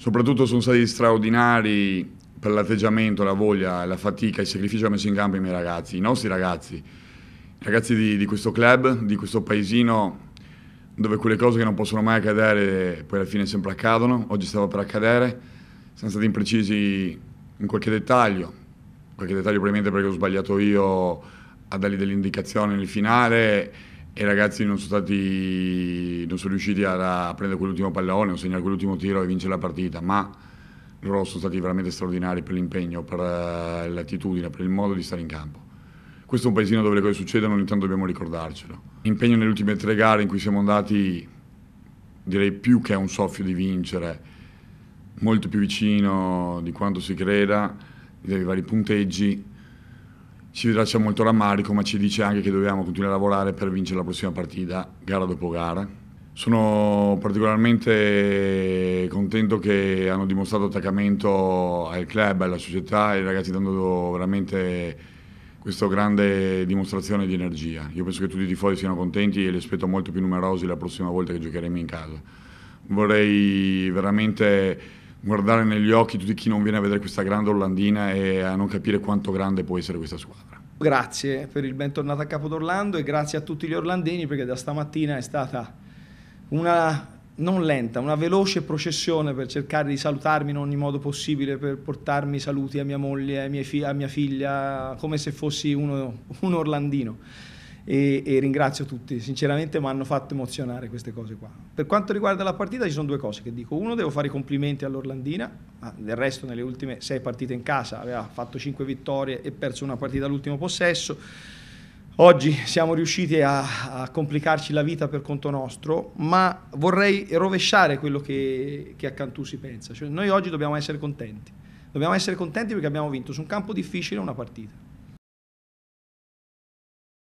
soprattutto sono stati straordinari per l'atteggiamento, la voglia, la fatica, il sacrificio che hanno messo in campo i miei ragazzi, i nostri ragazzi, i ragazzi di, di, questo club, di questo paesino dove quelle cose che non possono mai accadere poi alla fine sempre accadono, oggi stava per accadere, siamo stati imprecisi in qualche dettaglio, qualche dettaglio probabilmente perché ho sbagliato io a dargli delle indicazioni nel finale i ragazzi non sono, stati, non sono riusciti a, a prendere quell'ultimo pallone o segnare quell'ultimo tiro e vincere la partita, ma loro sono stati veramente straordinari per l'impegno, per eh, l'attitudine, per il modo di stare in campo. Questo è un paesino dove le cose succedono, ogni tanto dobbiamo ricordarcelo. L'impegno nelle ultime tre gare in cui siamo andati, direi più che a un soffio di vincere, molto più vicino di quanto si creda, dei vari punteggi, ci lascia molto rammarico, ma ci dice anche che dobbiamo continuare a lavorare per vincere la prossima partita, gara dopo gara. Sono particolarmente contento che hanno dimostrato attaccamento al club, alla società e i ragazzi dando veramente questa grande dimostrazione di energia. Io penso che tutti i tifosi siano contenti e li aspetto molto più numerosi la prossima volta che giocheremo in casa. Vorrei veramente guardare negli occhi tutti chi non viene a vedere questa grande Orlandina e a non capire quanto grande può essere questa squadra. Grazie per il bentornato a capo d'Orlando e grazie a tutti gli orlandini perché da stamattina è stata una non lenta, una veloce processione per cercare di salutarmi in ogni modo possibile, per portarmi saluti a mia moglie, a, mia figlia, come se fossi uno, un orlandino e, e ringrazio tutti, sinceramente mi hanno fatto emozionare queste cose qua. Per quanto riguarda la partita ci sono due cose che dico, uno devo fare i complimenti all'Orlandina, ma del resto nelle ultime sei partite in casa aveva fatto cinque vittorie e perso una partita all'ultimo possesso, Oggi siamo riusciti a, a, complicarci la vita per conto nostro, ma vorrei rovesciare quello che, che a Cantù si pensa. Cioè, noi oggi dobbiamo essere contenti. Dobbiamo essere contenti perché abbiamo vinto su un campo difficile una partita.